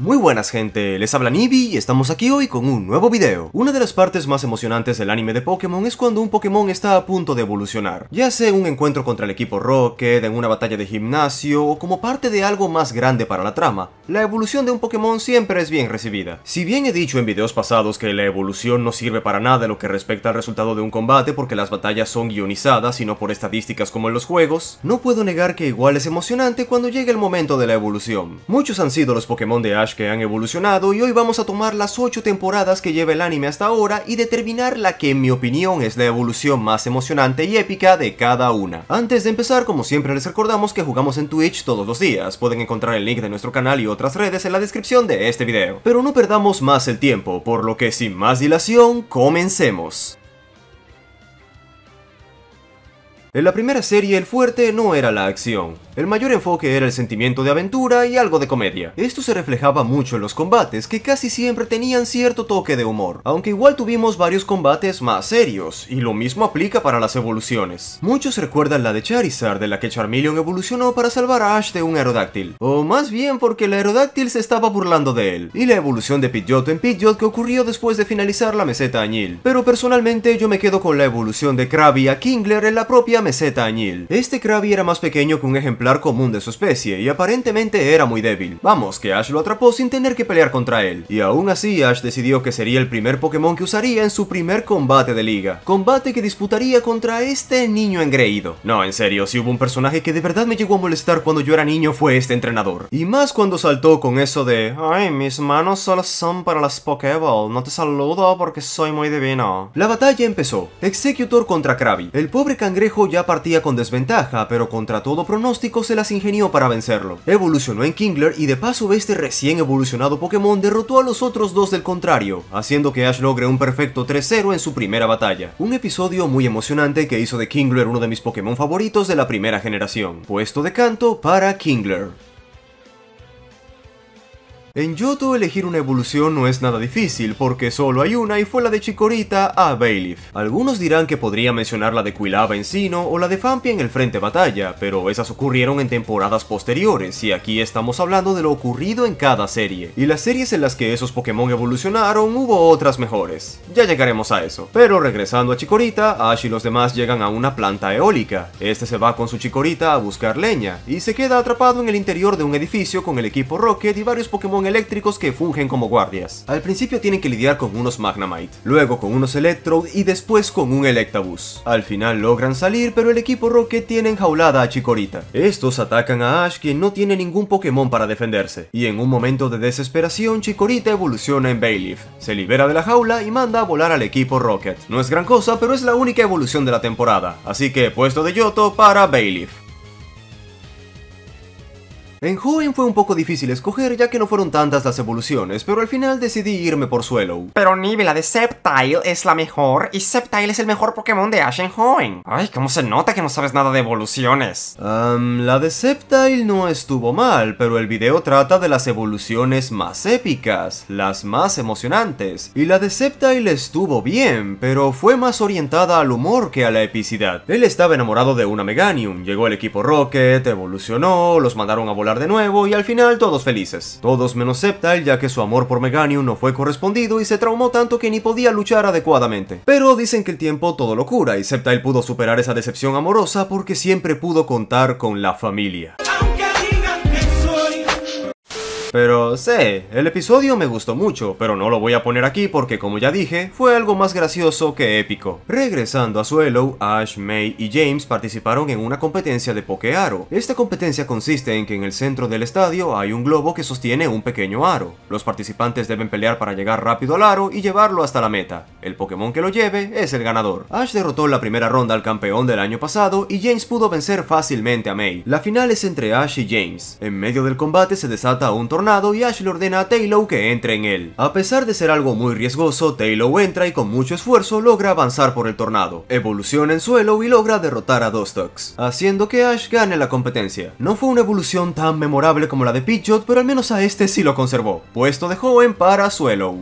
Muy buenas gente, les habla Nibi y estamos aquí hoy con un nuevo video. Una de las partes más emocionantes del anime de Pokémon es cuando un Pokémon está a punto de evolucionar, ya sea en un encuentro contra el equipo Rocket, en una batalla de gimnasio o como parte de algo más grande para la trama. La evolución de un Pokémon siempre es bien recibida. Si bien he dicho en videos pasados que la evolución no sirve para nada en lo que respecta al resultado de un combate porque las batallas son guionizadas y no por estadísticas como en los juegos, no puedo negar que igual es emocionante cuando llega el momento de la evolución. Muchos han sido los Pokémon de que han evolucionado y hoy vamos a tomar las 8 temporadas que lleva el anime hasta ahora y determinar la que en mi opinión es la evolución más emocionante y épica de cada una. Antes de empezar, como siempre les recordamos que jugamos en Twitch todos los días, pueden encontrar el link de nuestro canal y otras redes en la descripción de este video. Pero no perdamos más el tiempo, por lo que sin más dilación, comencemos. En la primera serie el fuerte no era la acción, el mayor enfoque era el sentimiento de aventura y algo de comedia. Esto se reflejaba mucho en los combates, que casi siempre tenían cierto toque de humor, aunque igual tuvimos varios combates más serios, y lo mismo aplica para las evoluciones. Muchos recuerdan la de Charizard, de la que Charmeleon evolucionó para salvar a Ash de un aerodáctil, o más bien porque el aerodáctil se estaba burlando de él, y la evolución de Pidgeot en Pidgeot que ocurrió después de finalizar la meseta Añil. Pero personalmente yo me quedo con la evolución de Krabby a Kingler en la propia meseta Añil. Este Krabby era más pequeño que un ejemplar común de su especie y aparentemente era muy débil. Vamos, que Ash lo atrapó sin tener que pelear contra él. Y aún así, Ash decidió que sería el primer Pokémon que usaría en su primer combate de liga. Combate que disputaría contra este niño engreído. No, en serio, si hubo un personaje que de verdad me llegó a molestar cuando yo era niño fue este entrenador. Y más cuando saltó con eso de Ay, mis manos solo son para las Pokéball, no te saludo porque soy muy divino. La batalla empezó. Executor contra Krabby. El pobre cangrejo ya partía con desventaja, pero contra todo pronóstico se las ingenió para vencerlo. Evolucionó en Kingler y de paso este recién evolucionado Pokémon derrotó a los otros dos del contrario, haciendo que Ash logre un perfecto 3-0 en su primera batalla. Un episodio muy emocionante que hizo de Kingler uno de mis Pokémon favoritos de la primera generación. Puesto de canto para Kingler. En Yoto elegir una evolución no es nada difícil, porque solo hay una y fue la de Chikorita a Bailiff. Algunos dirán que podría mencionar la de Quilava en Sino o la de Fampi en el Frente Batalla, pero esas ocurrieron en temporadas posteriores, y aquí estamos hablando de lo ocurrido en cada serie. Y las series en las que esos Pokémon evolucionaron hubo otras mejores. Ya llegaremos a eso. Pero regresando a Chikorita, Ash y los demás llegan a una planta eólica. Este se va con su Chikorita a buscar leña, y se queda atrapado en el interior de un edificio con el equipo Rocket y varios Pokémon eléctricos que fungen como guardias. Al principio tienen que lidiar con unos Magnamite, luego con unos Electrode y después con un Electabus. Al final logran salir, pero el equipo Rocket tiene enjaulada a Chikorita. Estos atacan a Ash, quien no tiene ningún Pokémon para defenderse, y en un momento de desesperación Chikorita evoluciona en Bailiff, se libera de la jaula y manda a volar al equipo Rocket. No es gran cosa, pero es la única evolución de la temporada, así que puesto de Yoto para Bailiff. En Hoenn fue un poco difícil escoger ya que no fueron tantas las evoluciones, pero al final decidí irme por Suelo. Pero la de Sceptile es la mejor y Sceptile es el mejor Pokémon de Ash en Hoenn. Ay, cómo se nota que no sabes nada de evoluciones. Um, la de Sceptile no estuvo mal, pero el video trata de las evoluciones más épicas, las más emocionantes, y la de Sceptile estuvo bien, pero fue más orientada al humor que a la epicidad. Él estaba enamorado de una Meganium, llegó el equipo Rocket, evolucionó, los mandaron a volar de nuevo y al final todos felices. Todos menos Septile ya que su amor por Meganium no fue correspondido y se traumó tanto que ni podía luchar adecuadamente. Pero dicen que el tiempo todo lo cura y Septile pudo superar esa decepción amorosa porque siempre pudo contar con la familia. Pero sé, el episodio me gustó mucho, pero no lo voy a poner aquí porque como ya dije, fue algo más gracioso que épico. Regresando a Suelo, Ash, May y James participaron en una competencia de Poke-Aro. Esta competencia consiste en que en el centro del estadio hay un globo que sostiene un pequeño aro. Los participantes deben pelear para llegar rápido al aro y llevarlo hasta la meta. El Pokémon que lo lleve es el ganador. Ash derrotó en la primera ronda al campeón del año pasado y James pudo vencer fácilmente a May. La final es entre Ash y James. En medio del combate se desata un torneo y Ash le ordena a Taylor que entre en él. A pesar de ser algo muy riesgoso, Taylor entra y con mucho esfuerzo logra avanzar por el tornado. Evoluciona en suelo y logra derrotar a Dostox, haciendo que Ash gane la competencia. No fue una evolución tan memorable como la de Pidgeot, pero al menos a este sí lo conservó, puesto de joven para suelo.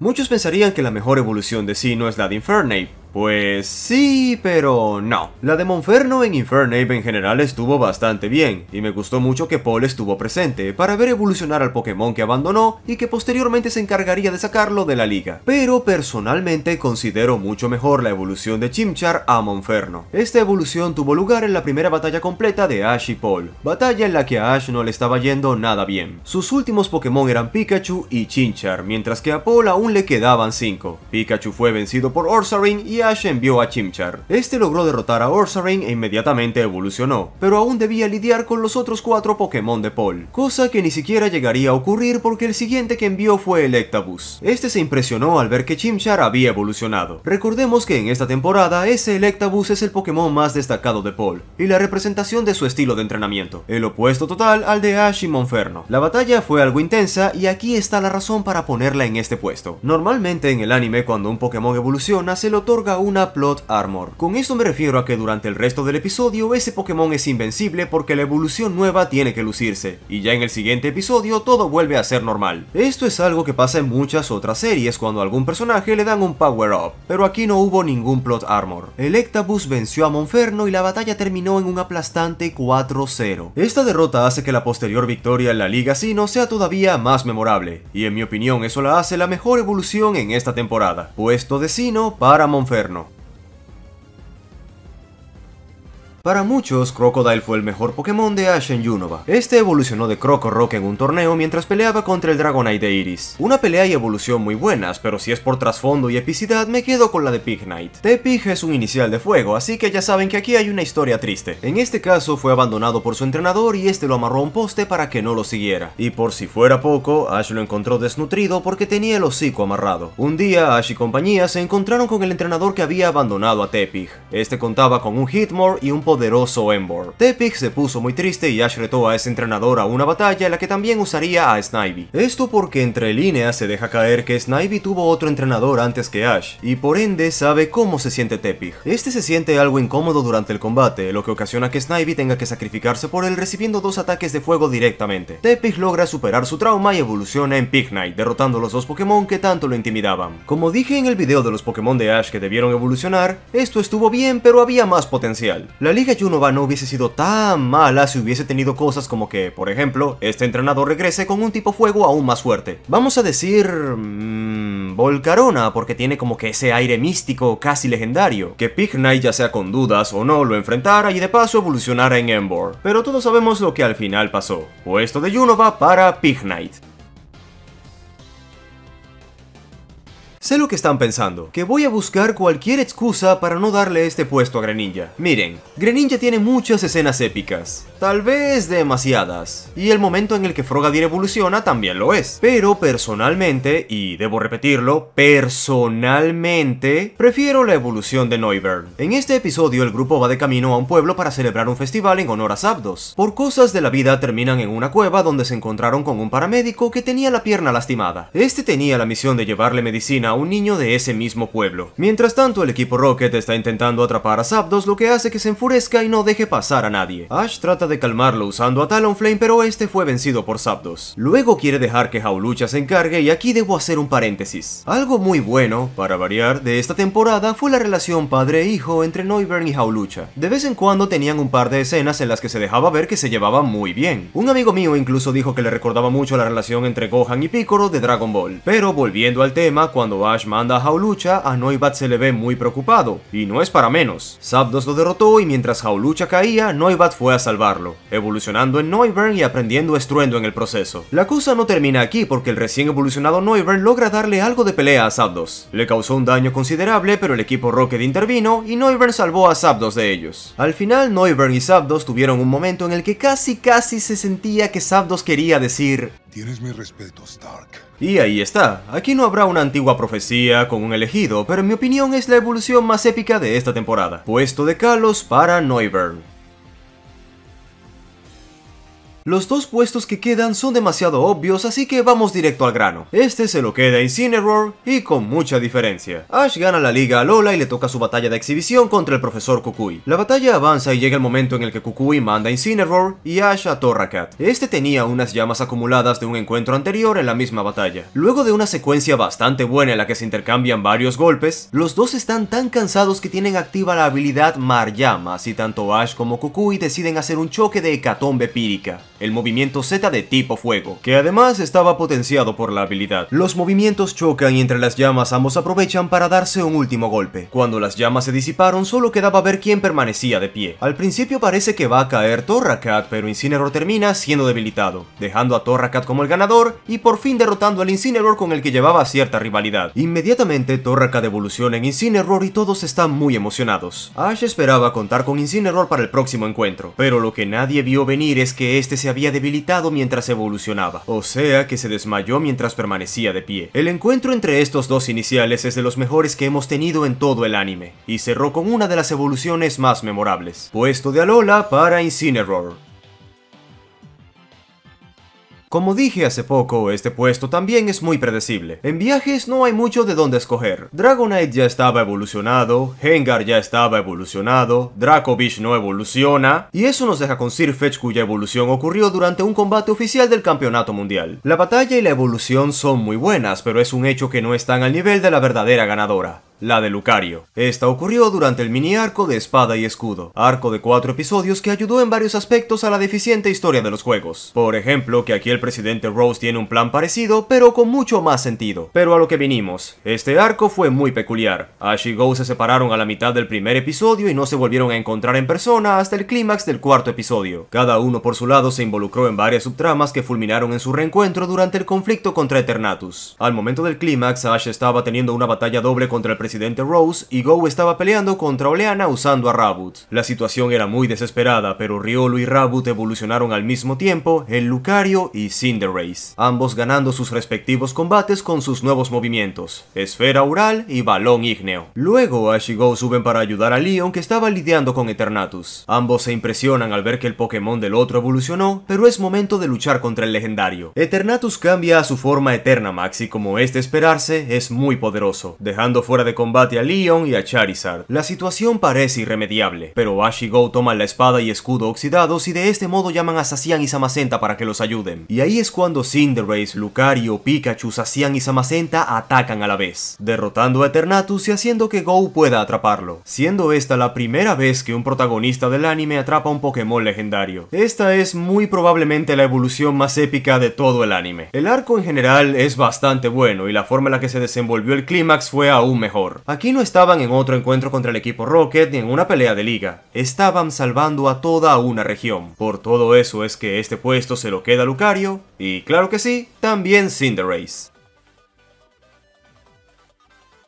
Muchos pensarían que la mejor evolución de sí no es la de Infernape, pues sí, pero no. La de Monferno en Infernape en general estuvo bastante bien, y me gustó mucho que Paul estuvo presente para ver evolucionar al Pokémon que abandonó y que posteriormente se encargaría de sacarlo de la liga. Pero personalmente considero mucho mejor la evolución de Chimchar a Monferno. Esta evolución tuvo lugar en la primera batalla completa de Ash y Paul, batalla en la que a Ash no le estaba yendo nada bien. Sus últimos Pokémon eran Pikachu y Chimchar, mientras que a Paul aún le quedaban 5. Pikachu fue vencido por Orsaring y Ash envió a Chimchar. Este logró derrotar a Ursaring e inmediatamente evolucionó, pero aún debía lidiar con los otros cuatro Pokémon de Paul, cosa que ni siquiera llegaría a ocurrir porque el siguiente que envió fue Electabuzz. Este se impresionó al ver que Chimchar había evolucionado. Recordemos que en esta temporada ese Electabuzz es el Pokémon más destacado de Paul, y la representación de su estilo de entrenamiento, el opuesto total al de Ash y Monferno. La batalla fue algo intensa y aquí está la razón para ponerla en este puesto. Normalmente en el anime cuando un Pokémon evoluciona se le otorga una plot armor. Con esto me refiero a que durante el resto del episodio ese Pokémon es invencible porque la evolución nueva tiene que lucirse, y ya en el siguiente episodio todo vuelve a ser normal. Esto es algo que pasa en muchas otras series cuando a algún personaje le dan un power up, pero aquí no hubo ningún plot armor. Electabuzz venció a Monferno y la batalla terminó en un aplastante 4-0. Esta derrota hace que la posterior victoria en la Liga Sino sea todavía más memorable, y en mi opinión eso la hace la mejor evolución en esta temporada. Puesto de Sino para Monferno. Inferno. Para muchos, Crocodile fue el mejor Pokémon de Ash en Yunova. Este evolucionó de Crocorock en un torneo mientras peleaba contra el Dragonite de Iris. Una pelea y evolución muy buenas, pero si es por trasfondo y epicidad, me quedo con la de Pignite. Tepig es un inicial de fuego, así que ya saben que aquí hay una historia triste. En este caso, fue abandonado por su entrenador y este lo amarró a un poste para que no lo siguiera. Y por si fuera poco, Ash lo encontró desnutrido porque tenía el hocico amarrado. Un día, Ash y compañía se encontraron con el entrenador que había abandonado a Tepig. Este contaba con un Hitmore y un poder poderoso Embor. Tepig se puso muy triste y Ash retó a ese entrenador a una batalla en la que también usaría a Snivy. Esto porque entre líneas se deja caer que Snivy tuvo otro entrenador antes que Ash, y por ende sabe cómo se siente Tepig. Este se siente algo incómodo durante el combate, lo que ocasiona que Snivy tenga que sacrificarse por él recibiendo dos ataques de fuego directamente. Tepig logra superar su trauma y evoluciona en Pignite, derrotando los dos Pokémon que tanto lo intimidaban. Como dije en el video de los Pokémon de Ash que debieron evolucionar, esto estuvo bien pero había más potencial. La liga Yunova no hubiese sido tan mala si hubiese tenido cosas como que, por ejemplo, este entrenador regrese con un tipo fuego aún más fuerte. Vamos a decir... Mm, Volcarona, porque tiene como que ese aire místico casi legendario. Que Pignite ya sea con dudas o no lo enfrentara y de paso evolucionara en Embor. Pero todos sabemos lo que al final pasó. Puesto de Yunova para Pignite. Sé lo que están pensando, que voy a buscar cualquier excusa para no darle este puesto a Greninja. Miren, Greninja tiene muchas escenas épicas, tal vez demasiadas, y el momento en el que Frogadier evoluciona también lo es. Pero personalmente, y debo repetirlo, personalmente, prefiero la evolución de Noivern. En este episodio el grupo va de camino a un pueblo para celebrar un festival en honor a Zapdos. Por cosas de la vida terminan en una cueva donde se encontraron con un paramédico que tenía la pierna lastimada. Este tenía la misión de llevarle medicina a un niño de ese mismo pueblo. Mientras tanto, el equipo Rocket está intentando atrapar a Zapdos, lo que hace que se enfurezca y no deje pasar a nadie. Ash trata de calmarlo usando a Talonflame, pero este fue vencido por Zapdos. Luego quiere dejar que Jaulucha se encargue y aquí debo hacer un paréntesis. Algo muy bueno, para variar, de esta temporada fue la relación padre-hijo entre Noivern y Jaulucha. De vez en cuando tenían un par de escenas en las que se dejaba ver que se llevaban muy bien. Un amigo mío incluso dijo que le recordaba mucho la relación entre Gohan y Piccolo de Dragon Ball. Pero volviendo al tema, cuando Ash manda a Jaulucha, a Noibat se le ve muy preocupado, y no es para menos. Sabdos lo derrotó y mientras Jaulucha caía, Noibat fue a salvarlo, evolucionando en Noivern y aprendiendo estruendo en el proceso. La cosa no termina aquí porque el recién evolucionado Noivern logra darle algo de pelea a Zapdos. Le causó un daño considerable, pero el equipo Rocket intervino y Noivern salvó a Sabdos de ellos. Al final, Noivern y Zapdos tuvieron un momento en el que casi casi se sentía que Zapdos quería decir mi respeto, Stark. Y ahí está. Aquí no habrá una antigua profecía con un elegido, pero en mi opinión es la evolución más épica de esta temporada. Puesto de Kalos para Noivern. Los dos puestos que quedan son demasiado obvios, así que vamos directo al grano. Este se lo queda Incineroar y con mucha diferencia. Ash gana la liga a Lola y le toca su batalla de exhibición contra el profesor Kukui. La batalla avanza y llega el momento en el que Kukui manda a Incineroar y Ash a Torracat. Este tenía unas llamas acumuladas de un encuentro anterior en la misma batalla. Luego de una secuencia bastante buena en la que se intercambian varios golpes, los dos están tan cansados que tienen activa la habilidad Mar Llamas y tanto Ash como Kukui deciden hacer un choque de hecatombe pírica el movimiento Z de tipo fuego, que además estaba potenciado por la habilidad. Los movimientos chocan y entre las llamas ambos aprovechan para darse un último golpe. Cuando las llamas se disiparon solo quedaba ver quién permanecía de pie. Al principio parece que va a caer Torracat, pero Incineroar termina siendo debilitado, dejando a Torracat como el ganador y por fin derrotando al Incineroar con el que llevaba cierta rivalidad. Inmediatamente Torracat evoluciona en Incineroar y todos están muy emocionados. Ash esperaba contar con Incineroar para el próximo encuentro, pero lo que nadie vio venir es que este se había debilitado mientras evolucionaba, o sea que se desmayó mientras permanecía de pie. El encuentro entre estos dos iniciales es de los mejores que hemos tenido en todo el anime, y cerró con una de las evoluciones más memorables, puesto de Alola para Incineroar. Como dije hace poco, este puesto también es muy predecible. En viajes no hay mucho de dónde escoger. Dragonite ya estaba evolucionado, Hengar ya estaba evolucionado, Dracovish no evoluciona, y eso nos deja con Sirfetch cuya evolución ocurrió durante un combate oficial del campeonato mundial. La batalla y la evolución son muy buenas, pero es un hecho que no están al nivel de la verdadera ganadora la de Lucario. Esta ocurrió durante el mini arco de Espada y Escudo, arco de cuatro episodios que ayudó en varios aspectos a la deficiente historia de los juegos. Por ejemplo, que aquí el presidente Rose tiene un plan parecido, pero con mucho más sentido. Pero a lo que vinimos, este arco fue muy peculiar. Ash y Go se separaron a la mitad del primer episodio y no se volvieron a encontrar en persona hasta el clímax del cuarto episodio. Cada uno por su lado se involucró en varias subtramas que fulminaron en su reencuentro durante el conflicto contra Eternatus. Al momento del clímax, Ash estaba teniendo una batalla doble contra el presidente Rose y Go estaba peleando contra Oleana usando a Rabut. La situación era muy desesperada, pero Riolo y Rabut evolucionaron al mismo tiempo en Lucario y Cinderace, ambos ganando sus respectivos combates con sus nuevos movimientos, Esfera Ural y Balón Ígneo. Luego Ash y Go suben para ayudar a Leon que estaba lidiando con Eternatus. Ambos se impresionan al ver que el Pokémon del otro evolucionó, pero es momento de luchar contra el legendario. Eternatus cambia a su forma Max y como es de esperarse, es muy poderoso, dejando fuera de combate a Leon y a Charizard. La situación parece irremediable, pero Ash y Go toman la espada y escudo oxidados y de este modo llaman a Sacian y Samacenta para que los ayuden. Y ahí es cuando Cinderace, Lucario, Pikachu, Sacian y Samacenta atacan a la vez, derrotando a Eternatus y haciendo que Go pueda atraparlo, siendo esta la primera vez que un protagonista del anime atrapa un Pokémon legendario. Esta es muy probablemente la evolución más épica de todo el anime. El arco en general es bastante bueno y la forma en la que se desenvolvió el clímax fue aún mejor. Aquí no estaban en otro encuentro contra el equipo Rocket ni en una pelea de liga. Estaban salvando a toda una región. Por todo eso es que este puesto se lo queda Lucario y claro que sí, también Cinderace.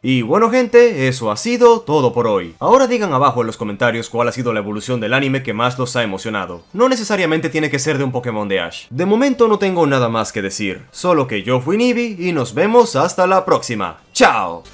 Y bueno gente, eso ha sido todo por hoy. Ahora digan abajo en los comentarios cuál ha sido la evolución del anime que más los ha emocionado. No necesariamente tiene que ser de un Pokémon de Ash. De momento no tengo nada más que decir, solo que yo fui Nibi y nos vemos hasta la próxima. ¡Chao!